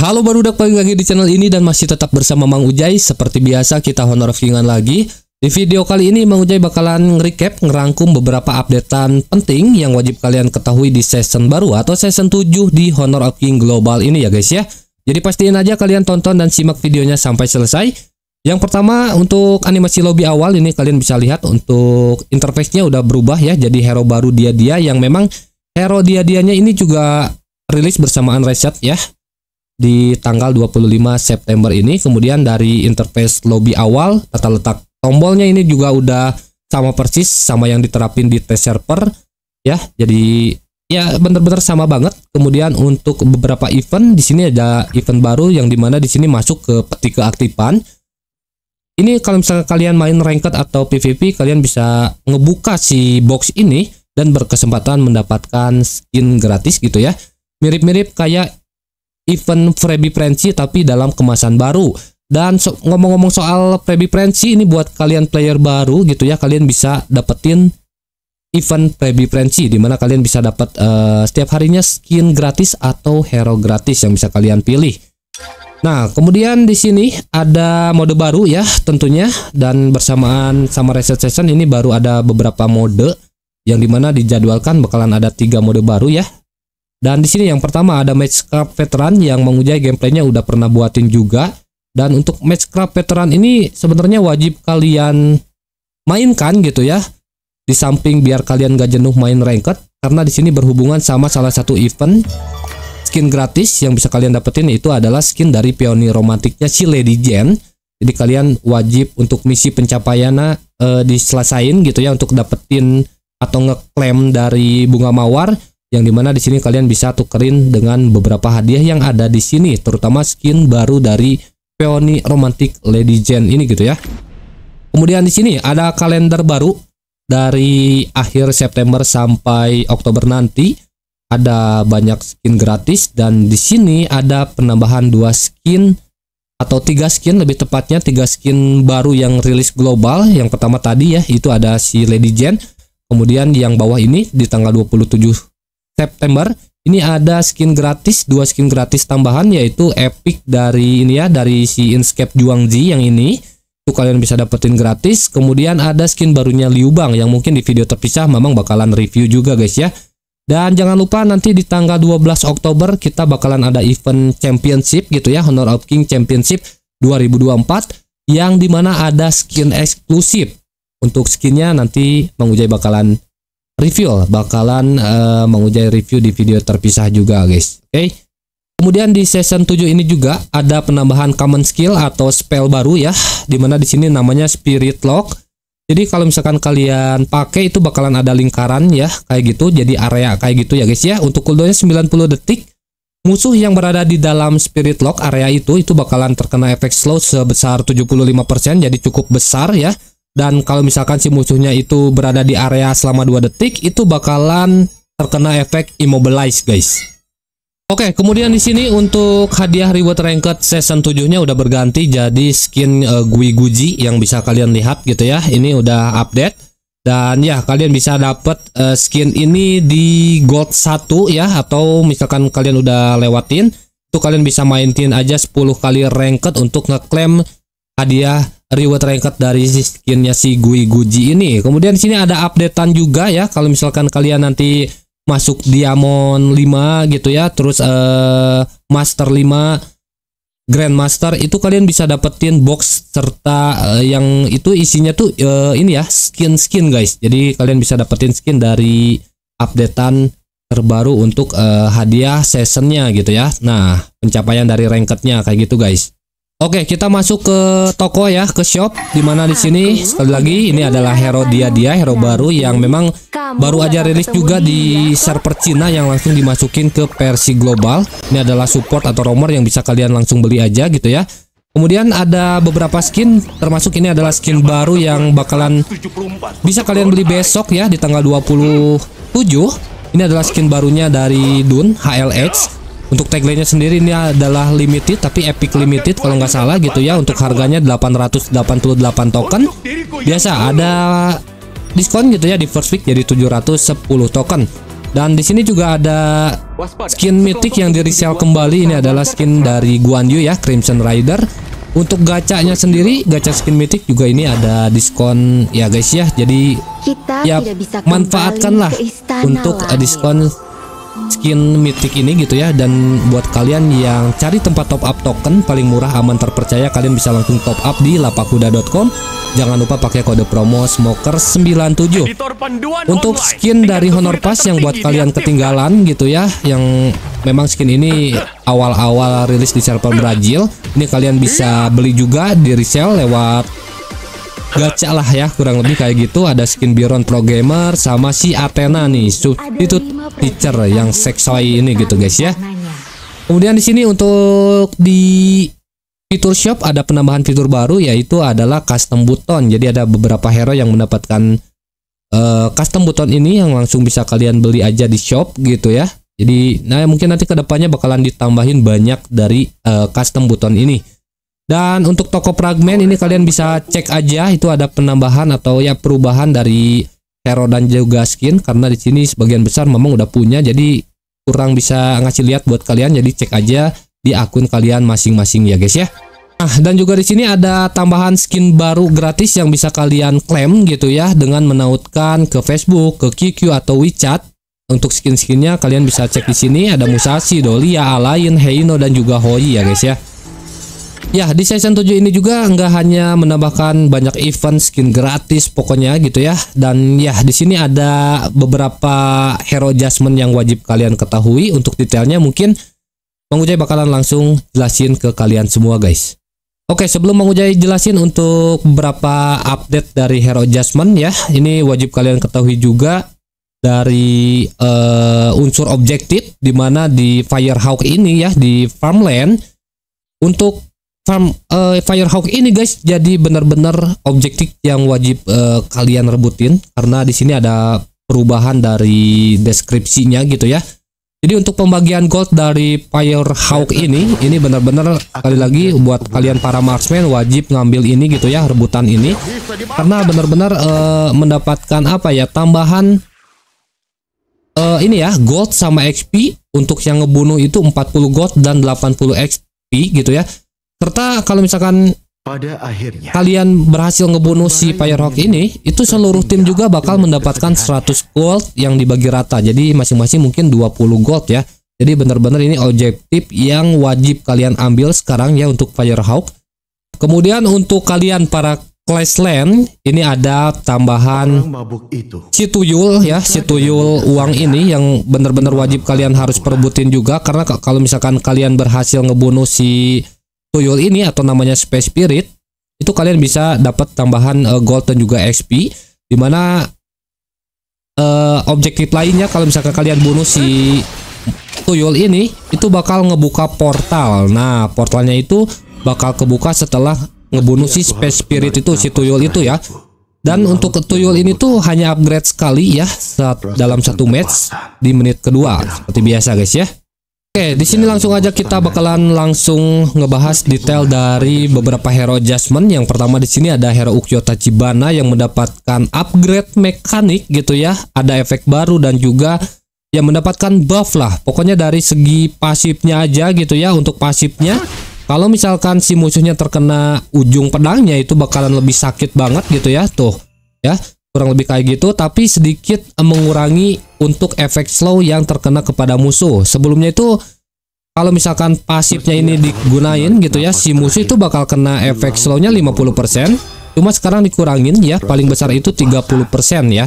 Halo Barudak pagi lagi di channel ini dan masih tetap bersama Mang Ujai Seperti biasa kita honor ringan lagi Di video kali ini Mang Ujai bakalan recap ngerangkum beberapa updatean penting Yang wajib kalian ketahui di season baru atau season 7 di Honor of King Global ini ya guys ya Jadi pastiin aja kalian tonton dan simak videonya sampai selesai Yang pertama untuk animasi lobby awal ini kalian bisa lihat untuk interface-nya udah berubah ya Jadi hero baru dia-dia yang memang hero dia-dianya ini juga rilis bersamaan reset ya di tanggal 25 September ini. Kemudian dari interface lobby awal, tata letak tombolnya ini juga udah sama persis sama yang diterapin di test server ya. Jadi ya bener-bener sama banget. Kemudian untuk beberapa event di sini ada event baru yang dimana di sini masuk ke peti keaktifan. Ini kalau misalnya kalian main ranked atau PVP, kalian bisa ngebuka si box ini dan berkesempatan mendapatkan skin gratis gitu ya. Mirip-mirip kayak event Freddy Prensi tapi dalam kemasan baru. Dan so, ngomong-ngomong soal Freddy Prensi ini buat kalian player baru gitu ya, kalian bisa dapetin event Freddy Prensi di mana kalian bisa dapat uh, setiap harinya skin gratis atau hero gratis yang bisa kalian pilih. Nah, kemudian di sini ada mode baru ya tentunya dan bersamaan sama reset session ini baru ada beberapa mode yang dimana dijadwalkan bakalan ada tiga mode baru ya dan di sini yang pertama ada matchcraft veteran yang menguji gameplaynya udah pernah buatin juga. Dan untuk matchcraft veteran ini sebenarnya wajib kalian mainkan gitu ya. Di samping biar kalian gak jenuh main ranked karena di sini berhubungan sama salah satu event skin gratis yang bisa kalian dapetin itu adalah skin dari pionir romantiknya si Lady Jane. Jadi kalian wajib untuk misi pencapaiannya e, eh, diselesain gitu ya untuk dapetin atau ngeklaim dari bunga mawar yang dimana di sini kalian bisa tukerin dengan beberapa hadiah yang ada di sini terutama skin baru dari Peony Romantic Lady Jane ini gitu ya kemudian di sini ada kalender baru dari akhir September sampai Oktober nanti ada banyak skin gratis dan di sini ada penambahan dua skin atau tiga skin lebih tepatnya tiga skin baru yang rilis global yang pertama tadi ya itu ada si Lady Jane kemudian yang bawah ini di tanggal 27 September ini ada skin gratis, dua skin gratis tambahan yaitu epic dari ini ya dari si Inscape Juangji yang ini itu kalian bisa dapetin gratis. Kemudian ada skin barunya Liu Bang yang mungkin di video terpisah memang bakalan review juga guys ya. Dan jangan lupa nanti di tanggal 12 Oktober kita bakalan ada event championship gitu ya Honor of King Championship 2024 yang dimana ada skin eksklusif. Untuk skinnya nanti mengujai bakalan review bakalan uh, eh, menguji review di video terpisah juga guys oke okay? kemudian di season 7 ini juga ada penambahan common skill atau spell baru ya dimana di sini namanya spirit lock jadi kalau misalkan kalian pakai itu bakalan ada lingkaran ya kayak gitu jadi area kayak gitu ya guys ya untuk cooldownnya 90 detik musuh yang berada di dalam spirit lock area itu itu bakalan terkena efek slow sebesar 75% jadi cukup besar ya dan kalau misalkan si musuhnya itu berada di area selama 2 detik itu bakalan terkena efek immobilize guys Oke, okay, kemudian di sini untuk hadiah reward ranked season 7-nya udah berganti jadi skin uh, Gui Guji yang bisa kalian lihat gitu ya. Ini udah update. Dan ya, kalian bisa dapat uh, eh, skin ini di gold 1 ya atau misalkan kalian udah lewatin, itu kalian bisa mainin aja 10 kali ranked untuk ngeklaim hadiah reward ranked dari skinnya si Gui Guji ini. Kemudian di sini ada updatean juga ya kalau misalkan kalian nanti masuk diamond 5 gitu ya, terus eh, master 5, Master itu kalian bisa dapetin box serta eh, yang itu isinya tuh eh, ini ya, skin-skin guys. Jadi kalian bisa dapetin skin dari updatean terbaru untuk eh, hadiah seasonnya gitu ya. Nah, pencapaian dari ranketnya kayak gitu guys. Oke, kita masuk ke toko ya, ke shop dimana di sini sekali lagi ini adalah hero dia dia hero baru yang memang baru aja rilis juga di server Cina yang langsung dimasukin ke versi global. Ini adalah support atau romer yang bisa kalian langsung beli aja gitu ya. Kemudian ada beberapa skin termasuk ini adalah skin baru yang bakalan bisa kalian beli besok ya di tanggal 27. Ini adalah skin barunya dari Dun HLX. Untuk tagline-nya sendiri ini adalah limited tapi epic limited kalau nggak salah gitu ya untuk harganya 888 token. Biasa ada diskon gitu ya di first week jadi 710 token. Dan di sini juga ada skin mythic yang di resell kembali ini adalah skin dari Guan Yu ya Crimson Rider. Untuk gacanya sendiri, gacha skin mythic juga ini ada diskon ya guys ya. Jadi kita ya manfaatkanlah untuk eh, diskon skin mythic ini gitu ya dan buat kalian yang cari tempat top up token paling murah aman terpercaya kalian bisa langsung top up di lapakuda.com jangan lupa pakai kode promo smoker97 untuk skin dari honor pass yang buat kalian ketinggalan gitu ya yang memang skin ini awal-awal rilis di server Brazil ini kalian bisa beli juga di resell lewat gacha lah ya kurang lebih kayak gitu ada skin Biron Pro Gamer sama si Athena nih itu teacher yang seksoi ini gitu guys ya kemudian di sini untuk di fitur shop ada penambahan fitur baru yaitu adalah custom button jadi ada beberapa hero yang mendapatkan uh, custom button ini yang langsung bisa kalian beli aja di shop gitu ya jadi nah mungkin nanti kedepannya bakalan ditambahin banyak dari uh, custom button ini dan untuk toko fragmen ini kalian bisa cek aja itu ada penambahan atau ya perubahan dari hero dan juga skin karena di sini sebagian besar memang udah punya jadi kurang bisa ngasih lihat buat kalian jadi cek aja di akun kalian masing-masing ya guys ya. Nah, dan juga di sini ada tambahan skin baru gratis yang bisa kalian klaim gitu ya dengan menautkan ke Facebook, ke QQ atau WeChat. Untuk skin-skinnya kalian bisa cek di sini ada Musashi, Dolia, Alain, Heino dan juga Hoi ya guys ya. Ya, di season 7 ini juga nggak hanya menambahkan banyak event skin gratis pokoknya gitu ya. Dan ya, di sini ada beberapa hero adjustment yang wajib kalian ketahui untuk detailnya mungkin Mang Ujai bakalan langsung jelasin ke kalian semua guys. Oke, sebelum Mang Ujai jelasin untuk beberapa update dari hero adjustment ya. Ini wajib kalian ketahui juga dari uh, unsur objektif dimana di Firehawk ini ya di farmland untuk farm uh, eh, Firehawk ini guys jadi benar-benar objektif yang wajib uh, kalian rebutin karena di sini ada perubahan dari deskripsinya gitu ya. Jadi untuk pembagian gold dari Firehawk ini, ini benar-benar sekali lagi buat kalian para marksman wajib ngambil ini gitu ya, rebutan ini. Karena benar-benar uh, mendapatkan apa ya, tambahan uh, ini ya, gold sama XP untuk yang ngebunuh itu 40 gold dan 80 XP gitu ya. Serta kalau misalkan pada akhirnya kalian berhasil ngebunuh si Firehawk ini, itu seluruh tim juga bakal mendapatkan 100 gold yang dibagi rata. Jadi masing-masing mungkin 20 gold ya. Jadi benar-benar ini objektif yang wajib kalian ambil sekarang ya untuk Firehawk. Kemudian untuk kalian para Clashland ini ada tambahan si tuyul ya si tuyul uang ini yang benar-benar wajib kalian harus perbutin juga karena kalau misalkan kalian berhasil ngebunuh si tuyul ini atau namanya Space Spirit itu kalian bisa dapat tambahan uh, gold dan juga XP dimana uh, eh, objektif lainnya kalau misalkan kalian bunuh si tuyul ini itu bakal ngebuka portal nah portalnya itu bakal kebuka setelah ngebunuh si Space Spirit itu si tuyul itu ya dan untuk tuyul ini tuh hanya upgrade sekali ya saat dalam satu match di menit kedua seperti biasa guys ya Oke, di sini langsung aja kita bakalan langsung ngebahas detail dari beberapa hero adjustment. Yang pertama di sini ada hero Ukyo Tachibana yang mendapatkan upgrade mekanik gitu ya, ada efek baru dan juga yang mendapatkan buff lah. Pokoknya dari segi pasifnya aja gitu ya untuk pasifnya. Kalau misalkan si musuhnya terkena ujung pedangnya itu bakalan lebih sakit banget gitu ya, tuh ya kurang lebih kayak gitu tapi sedikit eh, mengurangi untuk efek slow yang terkena kepada musuh sebelumnya itu kalau misalkan pasifnya ini digunain gitu ya si musuh itu bakal kena efek slownya 50% cuma sekarang dikurangin ya paling besar itu 30% ya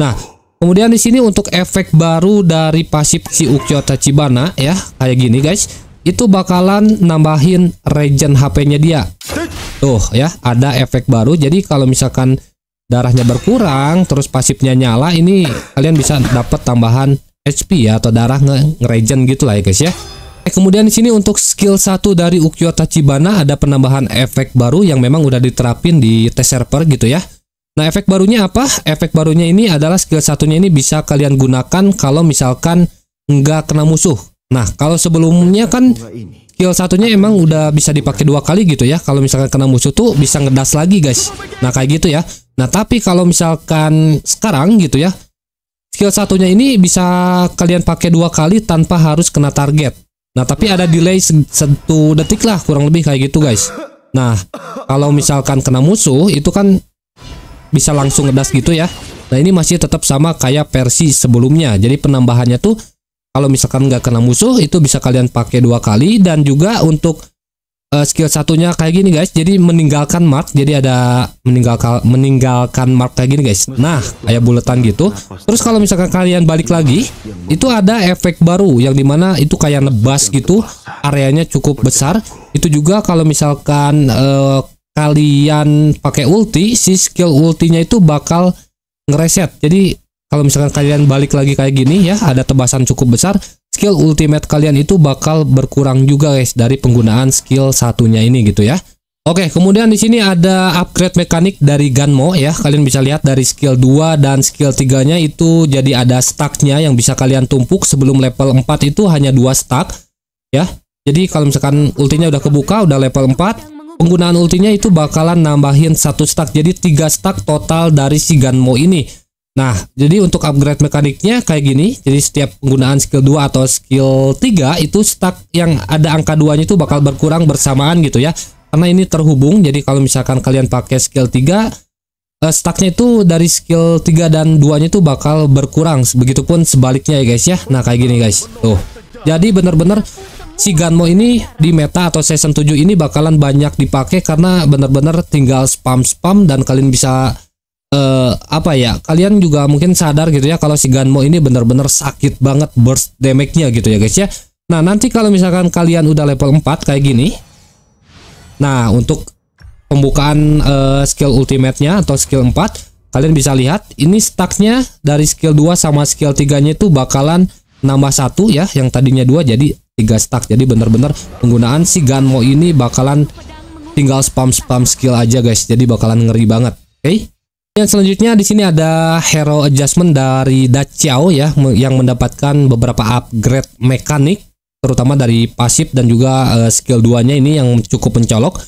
nah kemudian di sini untuk efek baru dari pasif si Ukyo Tachibana ya kayak gini guys itu bakalan nambahin regen HP-nya dia tuh ya ada efek baru jadi kalau misalkan darahnya berkurang terus pasifnya nyala ini kalian bisa dapat tambahan HP ya atau darah nge nge gitu lah ya guys ya. Eh, kemudian di sini untuk skill 1 dari Ukyo Tachibana ada penambahan efek baru yang memang udah diterapin di test server gitu ya. Nah, efek barunya apa? Efek barunya ini adalah skill satunya ini bisa kalian gunakan kalau misalkan nggak kena musuh. Nah, kalau sebelumnya kan skill satunya emang udah bisa dipakai dua kali gitu ya. Kalau misalkan kena musuh tuh bisa ngedas lagi, guys. Nah, kayak gitu ya. Nah, tapi kalau misalkan sekarang gitu ya, skill satunya ini bisa kalian pakai dua kali tanpa harus kena target. Nah, tapi ada delay satu detik lah, kurang lebih kayak gitu, guys. Nah, kalau misalkan kena musuh, itu kan bisa langsung ngedas gitu ya. Nah, ini masih tetap sama kayak versi sebelumnya. Jadi penambahannya tuh kalau misalkan nggak kena musuh, itu bisa kalian pakai dua kali. Dan juga untuk uh, skill satunya kayak gini guys jadi meninggalkan mark jadi ada meninggalkan meninggalkan mark kayak gini guys nah kayak buletan gitu terus kalau misalkan kalian balik lagi itu ada efek baru yang dimana itu kayak nebas gitu areanya cukup besar itu juga kalau misalkan uh, kalian pakai ulti si skill ultinya itu bakal ngereset jadi kalau misalkan kalian balik lagi kayak gini ya ada tebasan cukup besar skill ultimate kalian itu bakal berkurang juga guys dari penggunaan skill satunya ini gitu ya. Oke, kemudian di sini ada upgrade mekanik dari Ganmo ya. Kalian bisa lihat dari skill 2 dan skill 3-nya itu jadi ada stacknya yang bisa kalian tumpuk sebelum level 4 itu hanya dua stack ya. Jadi kalau misalkan ultinya udah kebuka, udah level 4, penggunaan ultinya itu bakalan nambahin satu stack. Jadi tiga stack total dari si Ganmo ini. Nah, jadi untuk upgrade mekaniknya kayak gini. Jadi setiap penggunaan skill 2 atau skill 3 itu stack yang ada angka 2-nya itu bakal berkurang bersamaan gitu ya. Karena ini terhubung. Jadi kalau misalkan kalian pakai skill 3, eh, stack stacknya itu dari skill 3 dan 2-nya itu bakal berkurang. Begitupun sebaliknya ya guys ya. Nah, kayak gini guys. Tuh. Jadi bener-bener si Ganmo ini di meta atau season 7 ini bakalan banyak dipakai karena bener-bener tinggal spam-spam dan kalian bisa uh, apa ya kalian juga mungkin sadar gitu ya kalau si Ganmo ini bener-bener sakit banget burst damage-nya gitu ya guys ya nah nanti kalau misalkan kalian udah level 4 kayak gini nah untuk pembukaan uh, skill ultimate-nya atau skill 4 kalian bisa lihat ini stacknya dari skill 2 sama skill 3 nya itu bakalan nambah satu ya yang tadinya dua jadi tiga stack jadi bener-bener penggunaan si Ganmo ini bakalan tinggal spam-spam skill aja guys jadi bakalan ngeri banget oke okay? Yang selanjutnya di sini ada hero adjustment dari Daciao ya yang mendapatkan beberapa upgrade mekanik terutama dari pasif dan juga uh, skill 2-nya ini yang cukup mencolok.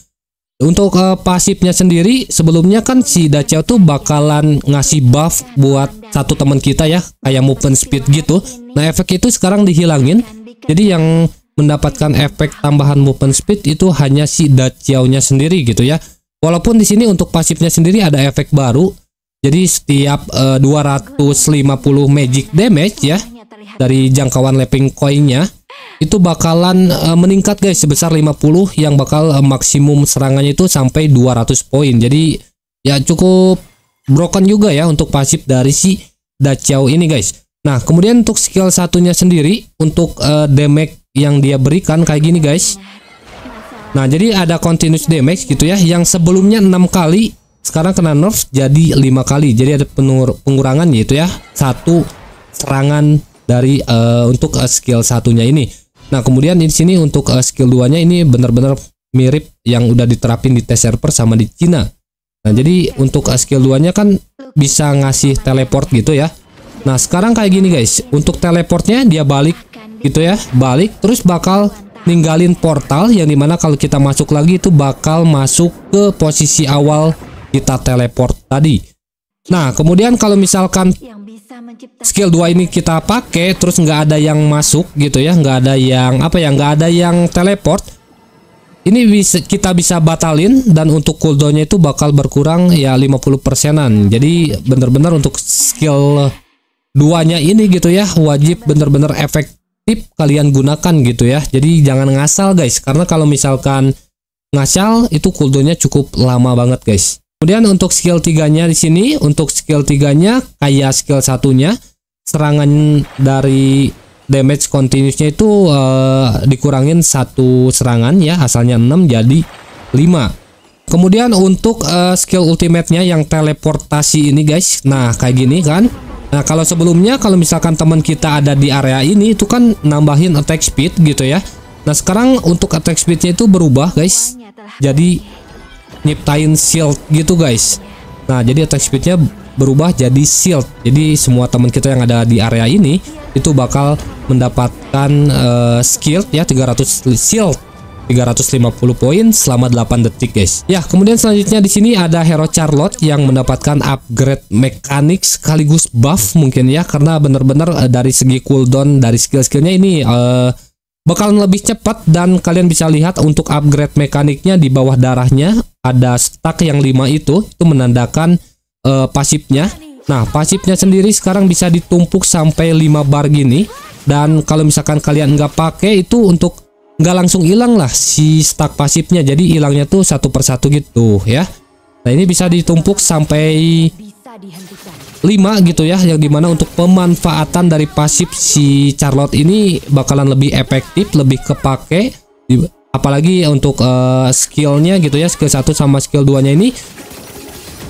Untuk uh, pasifnya sendiri sebelumnya kan si Daciao tuh bakalan ngasih buff buat satu teman kita ya kayak movement speed gitu. Nah, efek itu sekarang dihilangin. Jadi yang mendapatkan efek tambahan movement speed itu hanya si Daciao-nya sendiri gitu ya. Walaupun di sini untuk pasifnya sendiri ada efek baru. Jadi setiap eh, uh, 250 magic damage ya dari jangkauan lapping coinnya itu bakalan uh, meningkat guys sebesar 50 yang bakal uh, maksimum serangannya itu sampai 200 poin. Jadi ya cukup broken juga ya untuk pasif dari si Dachau ini guys. Nah, kemudian untuk skill satunya sendiri untuk uh, damage yang dia berikan kayak gini guys. Nah, jadi ada continuous damage gitu ya yang sebelumnya 6 kali sekarang kena nerf jadi 5 kali. Jadi ada pengurangan gitu ya satu serangan dari uh, untuk uh, skill satunya ini. Nah, kemudian di sini untuk uh, skill 2-nya ini benar-benar mirip yang udah diterapin di tes server sama di Cina. Nah, jadi untuk uh, skill 2-nya kan bisa ngasih teleport gitu ya. Nah, sekarang kayak gini guys. Untuk teleportnya dia balik gitu ya, balik terus bakal ninggalin portal yang dimana kalau kita masuk lagi itu bakal masuk ke posisi awal kita teleport tadi. Nah, kemudian kalau misalkan skill 2 ini kita pakai terus nggak ada yang masuk gitu ya, nggak ada yang apa ya, nggak ada yang teleport. Ini bisa kita bisa batalin dan untuk cooldownnya itu bakal berkurang ya 50 persenan. Jadi bener-bener untuk skill duanya ini gitu ya wajib bener-bener efek tip kalian gunakan gitu ya. Jadi jangan ngasal guys, karena kalau misalkan ngasal itu cooldownnya cukup lama banget guys. Kemudian untuk skill 3-nya di sini, untuk skill 3-nya kayak skill satunya serangan dari damage continuousnya itu uh, dikurangin satu serangan ya, asalnya 6 jadi 5. Kemudian untuk uh, skill ultimate-nya yang teleportasi ini guys. Nah, kayak gini kan. Nah kalau sebelumnya kalau misalkan teman kita ada di area ini itu kan nambahin attack speed gitu ya. Nah sekarang untuk attack speednya itu berubah guys. Jadi nyiptain shield gitu guys. Nah jadi attack speednya berubah jadi shield. Jadi semua teman kita yang ada di area ini itu bakal mendapatkan uh, skill ya 300 shield 350 poin selama 8 detik guys. Ya, kemudian selanjutnya di sini ada hero Charlotte yang mendapatkan upgrade mekanik sekaligus buff mungkin ya karena bener-bener eh, dari segi cooldown dari skill-skillnya ini uh, bakalan lebih cepat dan kalian bisa lihat untuk upgrade mekaniknya di bawah darahnya ada stack yang 5 itu itu menandakan uh, pasifnya. Nah, pasifnya sendiri sekarang bisa ditumpuk sampai 5 bar gini dan kalau misalkan kalian nggak pakai itu untuk nggak langsung hilang lah si stack pasifnya jadi hilangnya tuh satu persatu gitu ya nah ini bisa ditumpuk sampai 5 gitu ya yang dimana untuk pemanfaatan dari pasif si Charlotte ini bakalan lebih efektif lebih kepake apalagi untuk uh, skillnya gitu ya skill 1 sama skill 2 nya ini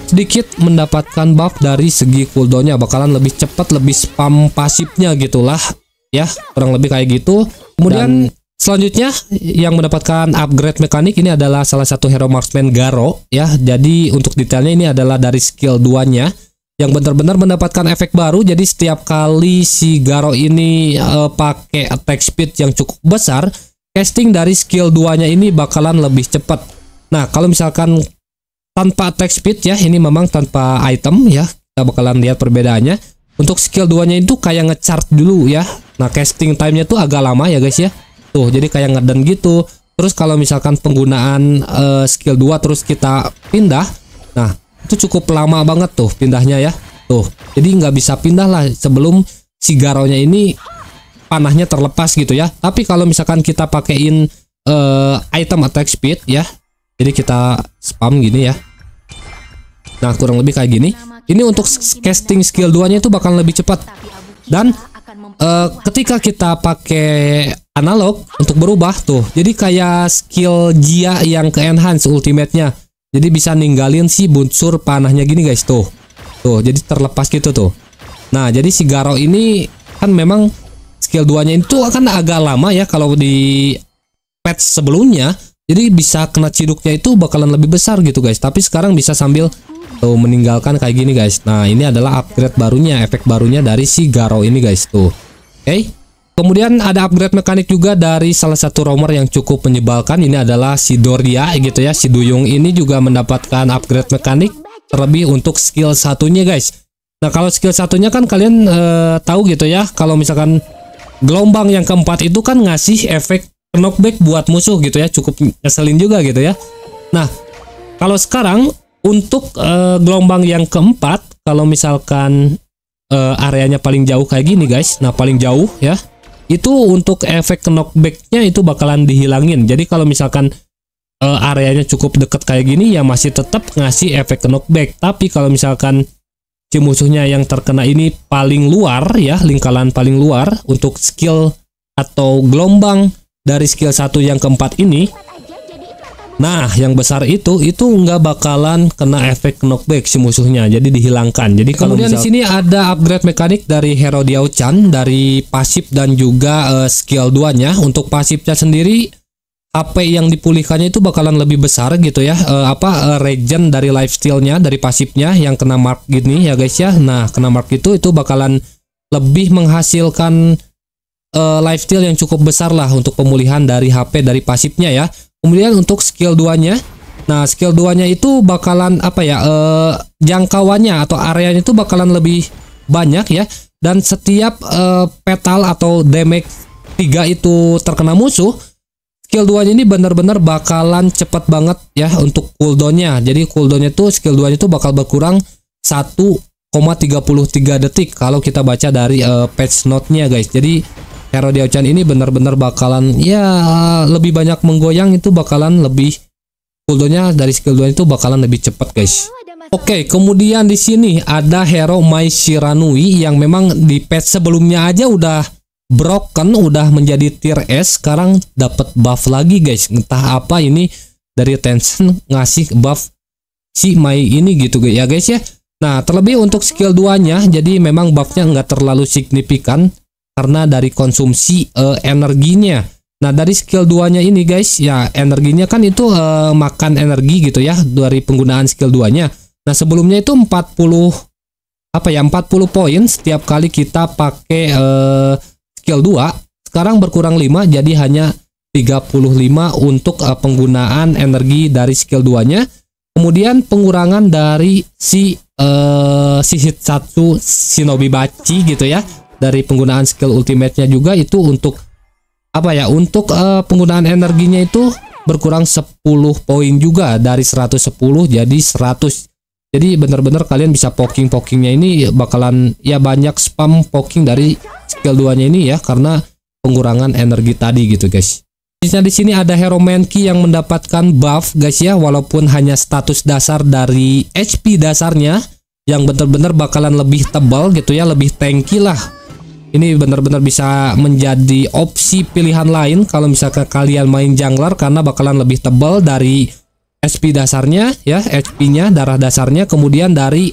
sedikit mendapatkan buff dari segi cooldownnya bakalan lebih cepat lebih spam pasifnya gitulah ya kurang lebih kayak gitu kemudian Dan Selanjutnya yang mendapatkan upgrade mekanik ini adalah salah satu hero marksman Garo ya. Jadi untuk detailnya ini adalah dari skill 2-nya yang benar-benar mendapatkan efek baru. Jadi setiap kali si Garo ini uh, pakai attack speed yang cukup besar, casting dari skill 2-nya ini bakalan lebih cepat. Nah, kalau misalkan tanpa attack speed ya, ini memang tanpa item ya. Kita bakalan lihat perbedaannya. Untuk skill 2-nya itu kayak ngecharge dulu ya. Nah, casting time-nya tuh agak lama ya guys ya tuh jadi kayak ngeden gitu terus kalau misalkan penggunaan uh, skill 2 terus kita pindah nah itu cukup lama banget tuh pindahnya ya tuh jadi nggak bisa pindah lah sebelum si garonya ini panahnya terlepas gitu ya tapi kalau misalkan kita pakein uh, item attack speed ya jadi kita spam gini ya nah kurang lebih kayak gini ini untuk casting skill 2 nya itu bakal lebih cepat dan uh, ketika kita pakai analog untuk berubah tuh. Jadi kayak skill Jia yang ke enhance ultimate-nya. Jadi bisa ninggalin si bunsur panahnya gini guys tuh. Tuh, jadi terlepas gitu tuh. Nah, jadi si Garo ini kan memang skill duanya itu akan agak lama ya kalau di patch sebelumnya. Jadi bisa kena ciduknya itu bakalan lebih besar gitu guys. Tapi sekarang bisa sambil tuh meninggalkan kayak gini guys. Nah, ini adalah upgrade barunya, efek barunya dari si Garo ini guys tuh. Oke. Okay? Kemudian ada upgrade mekanik juga dari salah satu romer yang cukup menyebalkan ini adalah si Doria gitu ya. Si Duyung ini juga mendapatkan upgrade mekanik terlebih untuk skill satunya guys. Nah kalau skill satunya kan kalian eh, tahu gitu ya kalau misalkan gelombang yang keempat itu kan ngasih efek knockback buat musuh gitu ya cukup ngeselin juga gitu ya. Nah kalau sekarang untuk eh, gelombang yang keempat kalau misalkan eh, areanya paling jauh kayak gini guys. Nah paling jauh ya itu untuk efek knockbacknya itu bakalan dihilangin jadi kalau misalkan uh, areanya cukup dekat kayak gini ya masih tetap ngasih efek knockback tapi kalau misalkan si musuhnya yang terkena ini paling luar ya lingkaran paling luar untuk skill atau gelombang dari skill satu yang keempat ini Nah, yang besar itu itu nggak bakalan kena efek knockback si musuhnya, jadi dihilangkan. Jadi kemudian misal... di sini ada upgrade mekanik dari Hero Diao-chan dari pasif dan juga uh, skill duanya. Untuk pasifnya sendiri HP yang dipulihkannya itu bakalan lebih besar gitu ya. Uh, apa uh, regen dari lifestyle-nya dari pasifnya yang kena mark gini ya guys ya. Nah, kena mark itu itu bakalan lebih menghasilkan uh, lifestyle yang cukup besar lah untuk pemulihan dari HP dari pasifnya ya. Kemudian untuk skill 2-nya. Nah, skill 2-nya itu bakalan apa ya? Eh, jangkauannya atau areanya itu bakalan lebih banyak ya. Dan setiap eh, petal atau damage 3 itu terkena musuh, skill 2 ini benar-benar bakalan cepet banget ya untuk cooldownnya. Jadi cooldownnya tuh skill 2 itu bakal berkurang 1,33 detik kalau kita baca dari uh, eh, patch note-nya guys. Jadi Hero Chan ini benar-benar bakalan ya lebih banyak menggoyang itu bakalan lebih cooldownnya dari skill 2 itu bakalan lebih cepat guys. Oh, Oke, okay, kemudian di sini ada hero Mai Shiranui yang memang di patch sebelumnya aja udah broken, udah menjadi tier S, sekarang dapat buff lagi guys. Entah apa ini dari Tencent ngasih buff si Mai ini gitu ya guys ya. Nah, terlebih untuk skill 2-nya jadi memang buffnya nggak terlalu signifikan karena dari konsumsi uh, energinya. Nah, dari skill 2-nya ini guys, ya energinya kan itu uh, makan energi gitu ya dari penggunaan skill 2-nya. Nah, sebelumnya itu 40 apa ya 40 poin setiap kali kita pakai uh, skill 2. Sekarang berkurang 5 jadi hanya 35 untuk uh, penggunaan energi dari skill 2-nya. Kemudian pengurangan dari si uh, si Hitsatsu Shinobi Bachi gitu ya dari penggunaan skill ultimate-nya juga itu untuk apa ya untuk uh, penggunaan energinya itu berkurang 10 poin juga dari 110 jadi 100 jadi bener-bener kalian bisa poking-pokingnya ini ya, bakalan ya banyak spam poking dari skill 2 nya ini ya karena pengurangan energi tadi gitu guys Misalnya di sini ada Hero Menki yang mendapatkan buff guys ya walaupun hanya status dasar dari HP dasarnya yang bener-bener bakalan lebih tebal gitu ya lebih tanky lah ini benar-benar bisa menjadi opsi pilihan lain kalau misalkan kalian main jungler karena bakalan lebih tebal dari SP dasarnya ya HP-nya darah dasarnya kemudian dari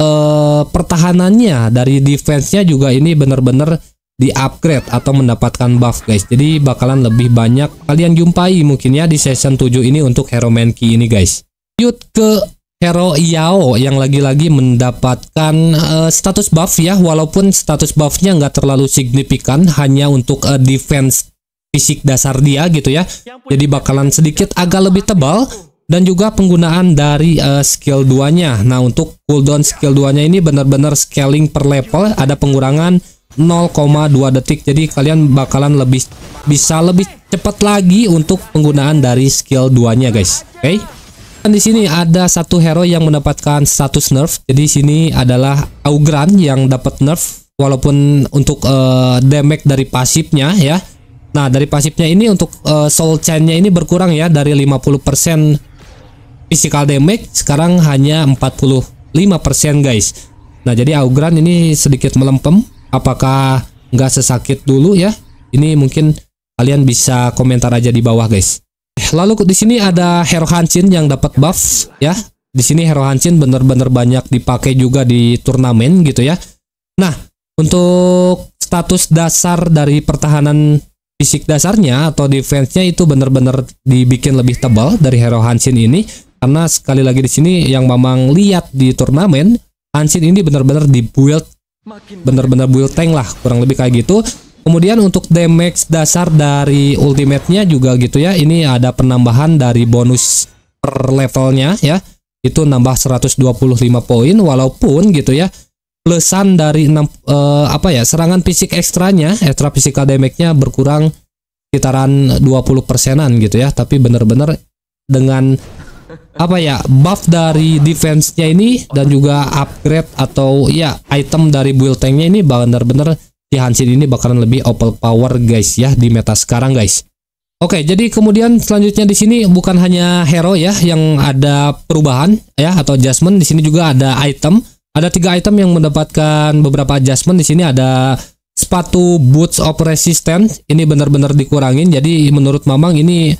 eh, pertahanannya dari defense-nya juga ini benar-benar di upgrade atau mendapatkan buff guys jadi bakalan lebih banyak kalian jumpai mungkin ya di season 7 ini untuk hero main key ini guys lanjut ke Hero Yao yang lagi-lagi mendapatkan uh, status buff ya walaupun status buffnya nggak terlalu signifikan hanya untuk uh, defense fisik dasar dia gitu ya jadi bakalan sedikit agak lebih tebal dan juga penggunaan dari uh, skill 2 nya nah untuk cooldown skill 2 nya ini benar-benar scaling per level ada pengurangan 0,2 detik jadi kalian bakalan lebih bisa lebih cepat lagi untuk penggunaan dari skill 2 nya guys oke okay? Kan di sini ada satu hero yang mendapatkan status nerf. Jadi di sini adalah Augran yang dapat nerf walaupun untuk uh, damage dari pasifnya ya. Nah, dari pasifnya ini untuk uh, soul chain-nya ini berkurang ya dari 50% physical damage sekarang hanya 45% guys. Nah, jadi Augran ini sedikit melempem. Apakah nggak sesakit dulu ya? Ini mungkin kalian bisa komentar aja di bawah guys. Lalu di sini ada Hero Hanshin yang dapat buff ya. Di sini Hero Hanshin bener-bener banyak dipakai juga di turnamen gitu ya. Nah, untuk status dasar dari pertahanan fisik dasarnya atau defense-nya itu bener-bener dibikin lebih tebal dari Hero Hanshin ini karena sekali lagi di sini yang memang lihat di turnamen Hanshin ini bener-bener dibuild bener-bener build tank lah kurang lebih kayak gitu Kemudian untuk damage dasar dari ultimate-nya juga gitu ya. Ini ada penambahan dari bonus per levelnya ya. Itu nambah 125 poin walaupun gitu ya. Plusan dari 6 eh, apa ya? serangan fisik ekstranya, extra physical damage-nya berkurang sekitaran 20 persenan gitu ya. Tapi bener-bener dengan apa ya buff dari defense-nya ini dan juga upgrade atau ya item dari build tank-nya ini bener-bener si Hanshin ini bakalan lebih power guys ya di meta sekarang guys. Oke, jadi kemudian selanjutnya di sini bukan hanya hero ya yang ada perubahan ya atau adjustment, di sini juga ada item. Ada tiga item yang mendapatkan beberapa adjustment. Di sini ada sepatu boots of resistance. Ini benar-benar dikurangin. Jadi menurut Mamang ini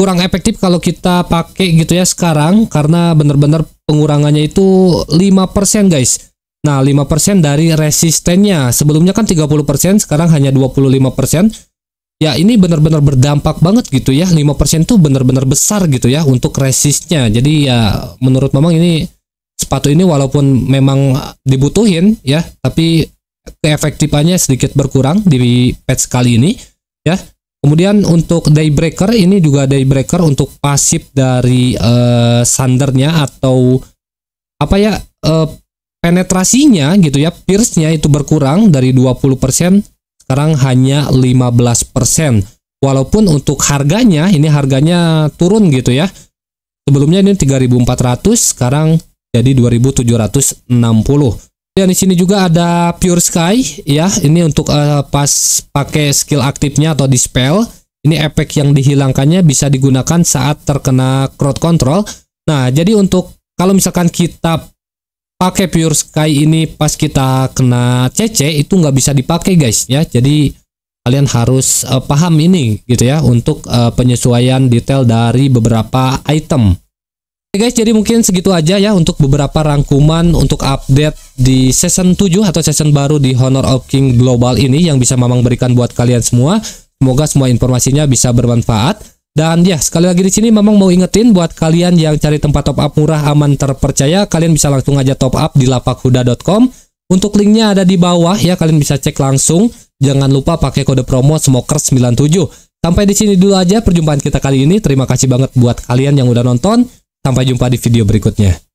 kurang efektif kalau kita pakai gitu ya sekarang karena benar-benar pengurangannya itu 5% guys. Nah, 5% dari resistennya. Sebelumnya kan 30%, sekarang hanya 25%. Ya, ini benar-benar berdampak banget gitu ya. 5% tuh benar-benar besar gitu ya untuk resistnya. Jadi ya menurut memang ini sepatu ini walaupun memang dibutuhin ya, tapi keefektifannya sedikit berkurang di patch kali ini ya. Kemudian untuk daybreaker ini juga daybreaker untuk pasif dari uh, eh, sandernya atau apa ya uh, penetrasinya gitu ya, pierce itu berkurang dari 20% sekarang hanya 15%. Walaupun untuk harganya ini harganya turun gitu ya. Sebelumnya ini 3.400, sekarang jadi 2.760. Dan di sini juga ada Pure Sky ya. Ini untuk uh, pas pakai skill aktifnya atau dispel. Ini efek yang dihilangkannya bisa digunakan saat terkena crowd control. Nah, jadi untuk kalau misalkan kita pakai Pure Sky ini pas kita kena CC itu nggak bisa dipakai guys ya. Jadi kalian harus uh, paham ini gitu ya untuk uh, penyesuaian detail dari beberapa item. Oke guys, jadi mungkin segitu aja ya untuk beberapa rangkuman untuk update di season 7 atau season baru di Honor of King Global ini yang bisa Mamang berikan buat kalian semua. Semoga semua informasinya bisa bermanfaat. Dan ya, sekali lagi di sini memang mau ingetin buat kalian yang cari tempat top up murah, aman, terpercaya, kalian bisa langsung aja top up di lapakhuda.com. Untuk linknya ada di bawah ya, kalian bisa cek langsung. Jangan lupa pakai kode promo SMOKER97. Sampai di sini dulu aja perjumpaan kita kali ini. Terima kasih banget buat kalian yang udah nonton. Sampai jumpa di video berikutnya.